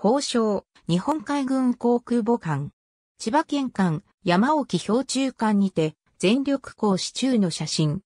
宝章、日本海軍航空母艦。千葉県艦、山沖氷柱艦にて、全力行使中の写真。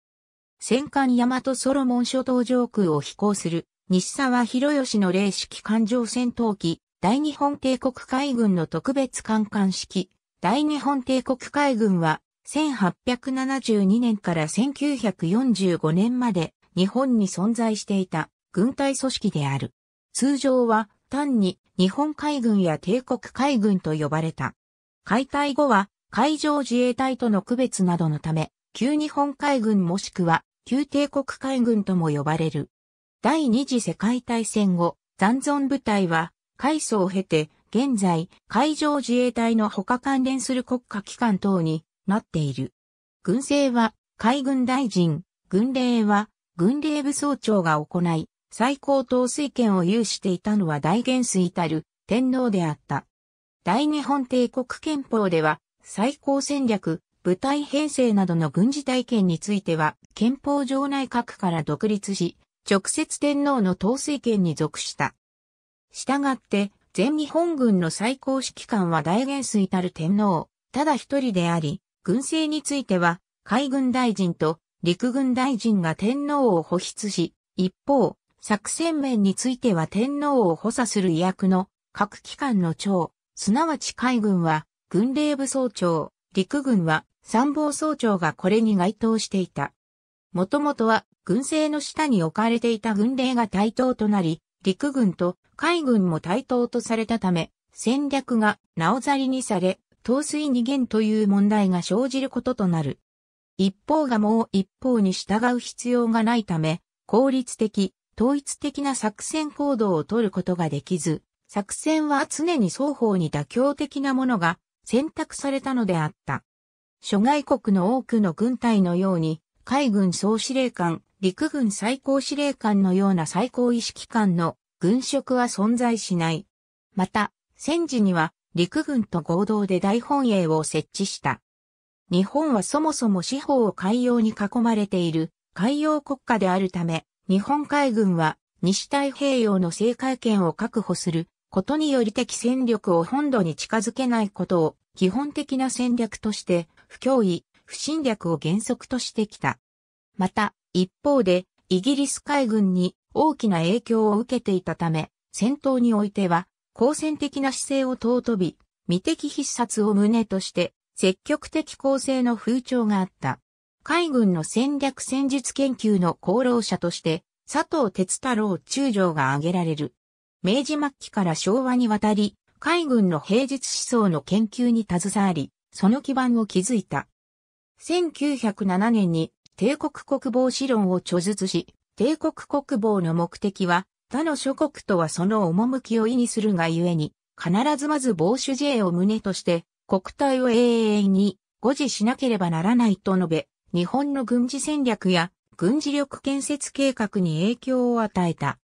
戦艦大和ソロモン諸島上空を飛行する、西沢博義の霊式艦上戦闘機、大日本帝国海軍の特別艦艦式。大日本帝国海軍は、1872年から1945年まで、日本に存在していた軍隊組織である。通常は、単に日本海軍や帝国海軍と呼ばれた。解体後は海上自衛隊との区別などのため、旧日本海軍もしくは旧帝国海軍とも呼ばれる。第二次世界大戦後、残存部隊は、海装を経て、現在、海上自衛隊の他関連する国家機関等になっている。軍政は、海軍大臣、軍令は、軍令部総長が行い、最高統帥権を有していたのは大元帥たる天皇であった。大日本帝国憲法では、最高戦略、部隊編成などの軍事体験については、憲法上内閣から独立し、直接天皇の統帥権に属した。したがって、全日本軍の最高指揮官は大元帥たる天皇、ただ一人であり、軍政については、海軍大臣と陸軍大臣が天皇を保筆し、一方、作戦面については天皇を補佐する役の各機関の長、すなわち海軍は軍令部総長、陸軍は参謀総長がこれに該当していた。もともとは軍政の下に置かれていた軍令が対等となり、陸軍と海軍も対等とされたため、戦略がなおざりにされ、統帥二元という問題が生じることとなる。一方がもう一方に従う必要がないため、効率的、統一的な作戦行動を取ることができず、作戦は常に双方に妥協的なものが選択されたのであった。諸外国の多くの軍隊のように、海軍総司令官、陸軍最高司令官のような最高意識官の軍職は存在しない。また、戦時には陸軍と合同で大本営を設置した。日本はそもそも司法を海洋に囲まれている海洋国家であるため、日本海軍は西太平洋の制海権を確保することにより敵戦力を本土に近づけないことを基本的な戦略として不脅威、不侵略を原則としてきた。また、一方でイギリス海軍に大きな影響を受けていたため、戦闘においては、好戦的な姿勢を尊び、未敵必殺を旨として、積極的攻勢の風潮があった。海軍の戦略戦術研究の功労者として、佐藤哲太郎中将が挙げられる。明治末期から昭和にわたり、海軍の平日思想の研究に携わり、その基盤を築いた。1907年に帝国国防史論を著述し、帝国国防の目的は、他の諸国とはその趣を意味するがゆえに、必ずまず防守税を旨として、国体を永遠に、護持しなければならないと述べ、日本の軍事戦略や軍事力建設計画に影響を与えた。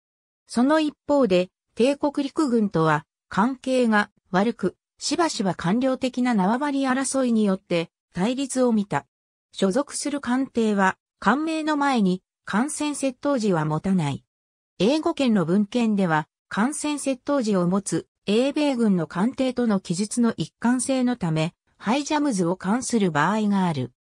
その一方で、帝国陸軍とは関係が悪く、しばしば官僚的な縄張り争いによって対立を見た。所属する艦艇は、艦名の前に艦船窃盗時は持たない。英語圏の文献では、艦船窃盗時を持つ英米軍の艦艇との記述の一貫性のため、ハイジャムズを関する場合がある。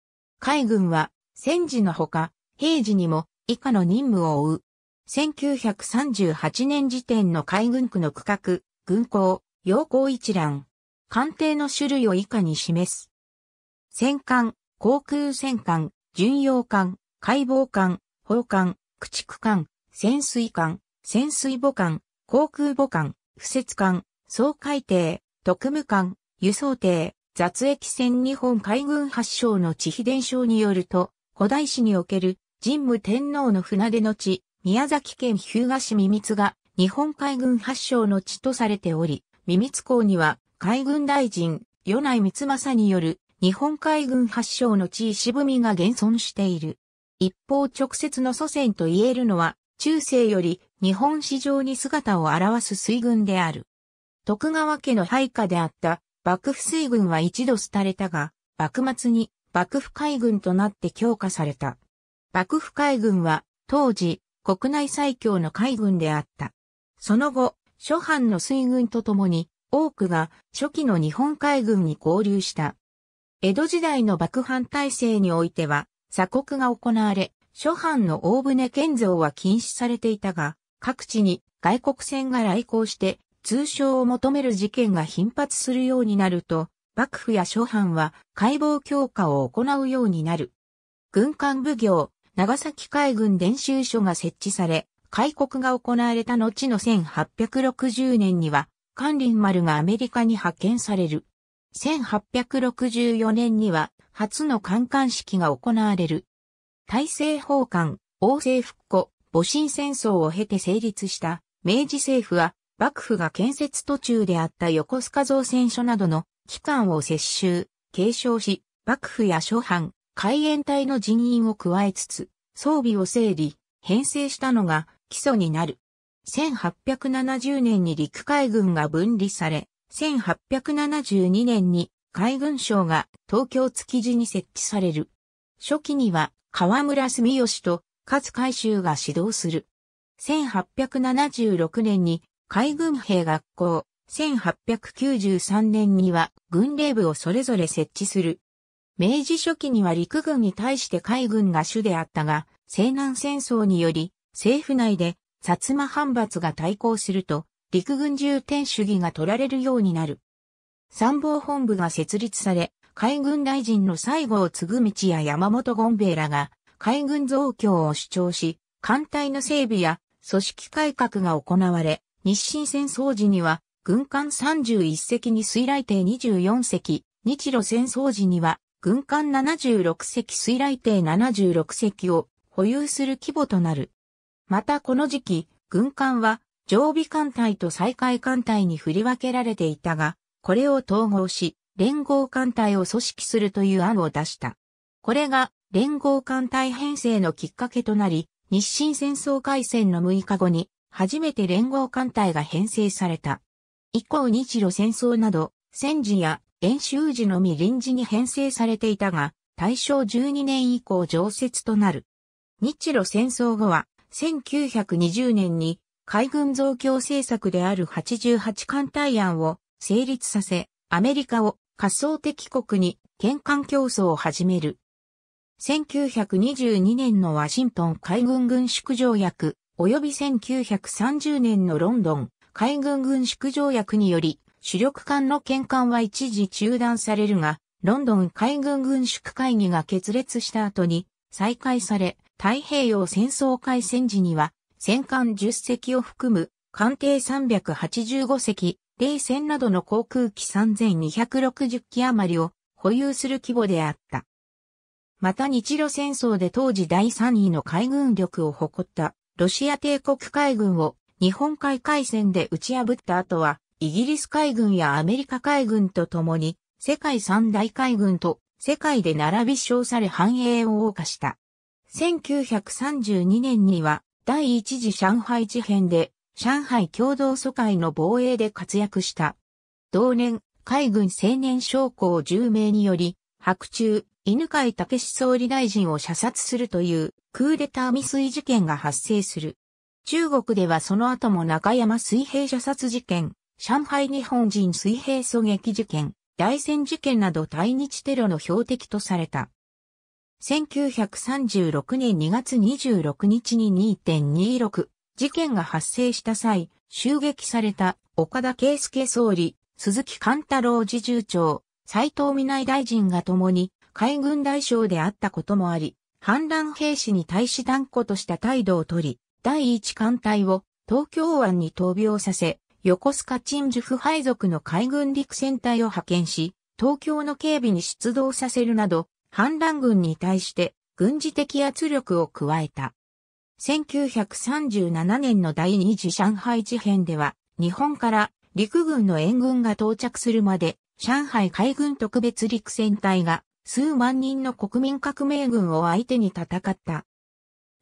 海軍は戦時のほか平時にも以下の任務を負う。1938年時点の海軍区の区画、軍港、要項一覧。艦艇の種類を以下に示す。戦艦、航空戦艦、巡洋艦、解剖艦、砲艦、駆逐艦、潜水艦、潜水母艦、航空母艦、敷設艦、総海艇、特務艦、輸送艇、雑液船日本海軍発祥の地秘伝承によると、古代史における神武天皇の船出の地、宮崎県日向市三光が日本海軍発祥の地とされており、三光港には海軍大臣、与内光政による日本海軍発祥の地石踏みが現存している。一方直接の祖先と言えるのは、中世より日本史上に姿を表す水軍である。徳川家の配下であった幕府水軍は一度廃れたが、幕末に幕府海軍となって強化された。幕府海軍は当時国内最強の海軍であった。その後、諸藩の水軍とともに多くが初期の日本海軍に合流した。江戸時代の幕藩体制においては鎖国が行われ、諸藩の大船建造は禁止されていたが、各地に外国船が来航して通称を求める事件が頻発するようになると、幕府や諸藩は解剖強化を行うようになる。軍艦奉行、長崎海軍伝習所が設置され、開国が行われた後の1860年には、関林丸がアメリカに派遣される。1864年には、初の観艦式が行われる。大政奉還、王政復古、戊辰戦争を経て成立した明治政府は幕府が建設途中であった横須賀造船所などの機関を接収、継承し、幕府や諸藩、海援隊の人員を加えつつ、装備を整理、編成したのが基礎になる。1870年に陸海軍が分離され、1872年に海軍省が東京築地に設置される。初期には河村住吉と勝海舟が指導する。1876年に海軍兵学校、1893年には軍令部をそれぞれ設置する。明治初期には陸軍に対して海軍が主であったが、西南戦争により、政府内で薩摩藩閥が対抗すると、陸軍重点主義が取られるようになる。参謀本部が設立され、海軍大臣の西郷嗣道や山本権兵衛らが海軍増強を主張し、艦隊の整備や組織改革が行われ、日清戦争時には、軍艦31隻に水雷艇24隻、日露戦争時には、軍艦76隻水雷艇76隻を保有する規模となる。またこの時期、軍艦は常備艦隊と再開艦隊に振り分けられていたが、これを統合し、連合艦隊を組織するという案を出した。これが連合艦隊編成のきっかけとなり、日清戦争開戦の6日後に初めて連合艦隊が編成された。以降日露戦争など、戦時や演習時のみ臨時に編成されていたが、大正12年以降常設となる。日露戦争後は、1920年に海軍増強政策である88艦隊案を成立させ、アメリカを仮想敵国に転換競争を始める。1922年のワシントン海軍軍縮条約及び1930年のロンドン海軍軍縮条約により、主力艦の転換は一時中断されるが、ロンドン海軍軍縮会議が決裂した後に再開され、太平洋戦争開戦時には、戦艦10隻を含む艦艇385隻、冷戦などの航空機3260機余りを保有する規模であった。また日露戦争で当時第3位の海軍力を誇ったロシア帝国海軍を日本海海戦で打ち破った後は、イギリス海軍やアメリカ海軍と共に、世界三大海軍と世界で並び称され繁栄を謳歌した。1932年には、第一次上海事変で、上海共同疎開の防衛で活躍した。同年、海軍青年将校10名により、白昼、犬飼武総理大臣を射殺するというクーデター未遂事件が発生する。中国ではその後も中山水平射殺事件、上海日本人水平狙撃事件、大戦事件など対日テロの標的とされた。1936年2月26日に2.26事件が発生した際、襲撃された岡田圭介総理、鈴木貫太郎自重長、斉藤美内大臣が共に海軍大将であったこともあり、反乱兵士に対し断固とした態度をとり、第一艦隊を東京湾に闘病させ、横須賀鎮守府配属の海軍陸戦隊を派遣し、東京の警備に出動させるなど、反乱軍に対して軍事的圧力を加えた。1937年の第二次上海事変では、日本から陸軍の援軍が到着するまで、上海海軍特別陸戦隊が数万人の国民革命軍を相手に戦った。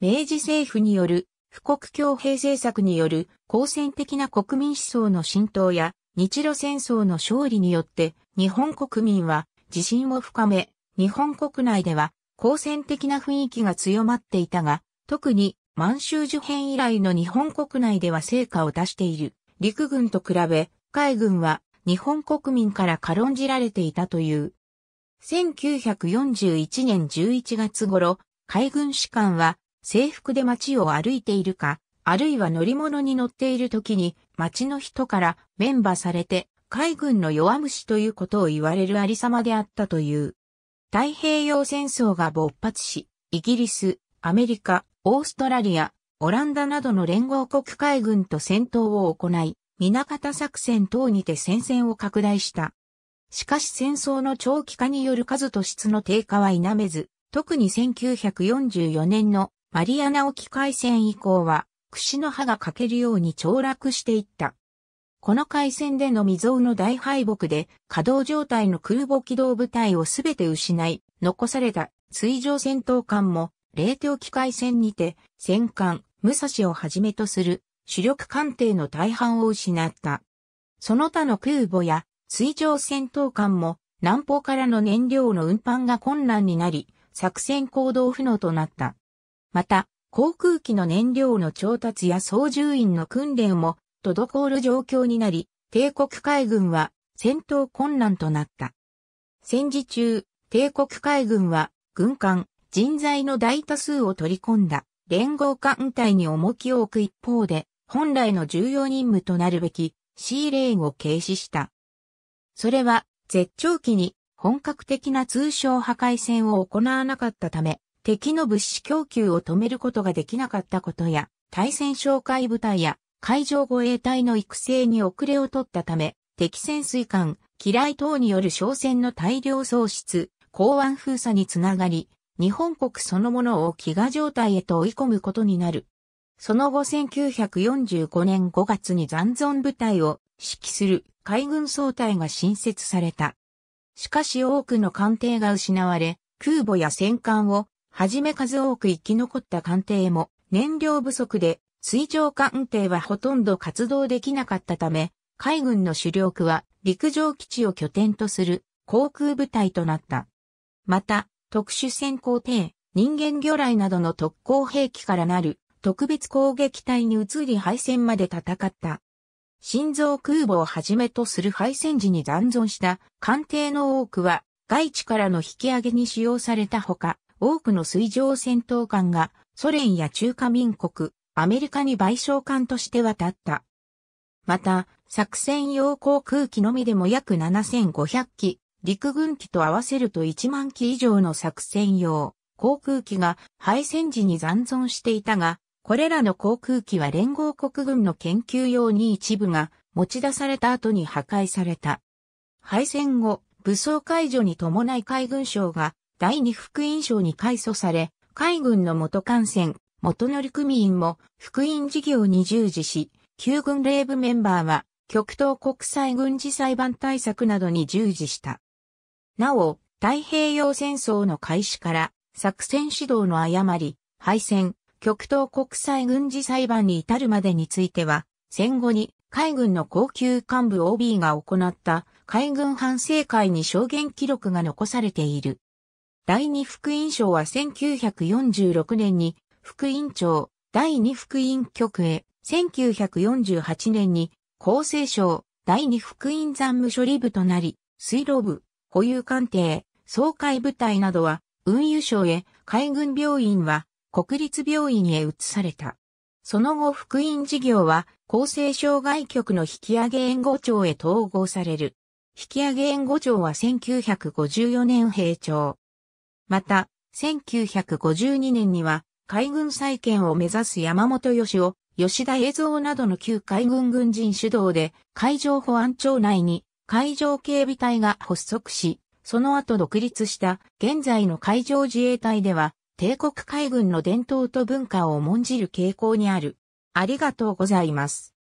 明治政府による、富国強兵政策による、好戦的な国民思想の浸透や、日露戦争の勝利によって、日本国民は自信を深め、日本国内では、好戦的な雰囲気が強まっていたが、特に満州事変以来の日本国内では成果を出している。陸軍と比べ、海軍は日本国民から軽んじられていたという。1941年11月頃、海軍士官は制服で街を歩いているか、あるいは乗り物に乗っている時に街の人からメンバーされて海軍の弱虫ということを言われるありさまであったという。太平洋戦争が勃発し、イギリス、アメリカ、オーストラリア、オランダなどの連合国海軍と戦闘を行い、港方作戦等にて戦線を拡大した。しかし戦争の長期化による数と質の低下は否めず、特に1944年のマリアナ沖海戦以降は、櫛の歯が欠けるように凋落していった。この海戦での未曾有の大敗北で、稼働状態の空母機動部隊をすべて失い、残された水上戦闘艦も、冷凍機海戦にて、戦艦、武蔵をはじめとする主力艦艇の大半を失った。その他の空母や水上戦闘艦も南方からの燃料の運搬が困難になり、作戦行動不能となった。また、航空機の燃料の調達や操縦員の訓練も滞る状況になり、帝国海軍は戦闘困難となった。戦時中、帝国海軍は軍艦、人材の大多数を取り込んだ連合艦隊に重きを置く一方で、本来の重要任務となるべき C ンを軽視した。それは絶頂期に本格的な通商破壊戦を行わなかったため、敵の物資供給を止めることができなかったことや、対戦哨戒部隊や海上護衛隊の育成に遅れを取ったため、敵潜水艦、機雷等による商船の大量喪失、港湾封鎖につながり、日本国そのものを飢餓状態へと追い込むことになる。その後1945年5月に残存部隊を指揮する海軍総隊が新設された。しかし多くの艦艇が失われ、空母や戦艦を、はじめ数多く生き残った艦艇も、燃料不足で、水上艦艇はほとんど活動できなかったため、海軍の主力は陸上基地を拠点とする航空部隊となった。また、特殊潜航艇、人間魚雷などの特攻兵器からなる特別攻撃隊に移り敗戦まで戦った。心臓空母をはじめとする敗戦時に残存した艦艇の多くは外地からの引き上げに使用されたほか、多くの水上戦闘艦がソ連や中華民国、アメリカに賠償艦として渡った。また、作戦用航空機のみでも約7500機、陸軍機と合わせると1万機以上の作戦用航空機が敗戦時に残存していたが、これらの航空機は連合国軍の研究用に一部が持ち出された後に破壊された。敗戦後、武装解除に伴い海軍省が第二副院省に改組され、海軍の元艦船、元乗組員も副院事業に従事し、旧軍令部メンバーは極東国際軍事裁判対策などに従事した。なお、太平洋戦争の開始から作戦指導の誤り、敗戦、極東国際軍事裁判に至るまでについては、戦後に海軍の高級幹部 OB が行った海軍反省会に証言記録が残されている。第二副院長は1946年に副院長、第二副院局へ、1948年に厚生省、第二副院残務処理部となり、水路部、保有艦艇、総会部隊などは運輸省へ、海軍病院は国立病院へ移された。その後福音事業は厚生障害局の引き上げ援護庁へ統合される。引き上げ援護庁は1954年閉庁。また、1952年には海軍再建を目指す山本義夫、吉田栄三などの旧海軍軍人主導で海上保安庁内に海上警備隊が発足し、その後独立した現在の海上自衛隊では帝国海軍の伝統と文化を重んじる傾向にある。ありがとうございます。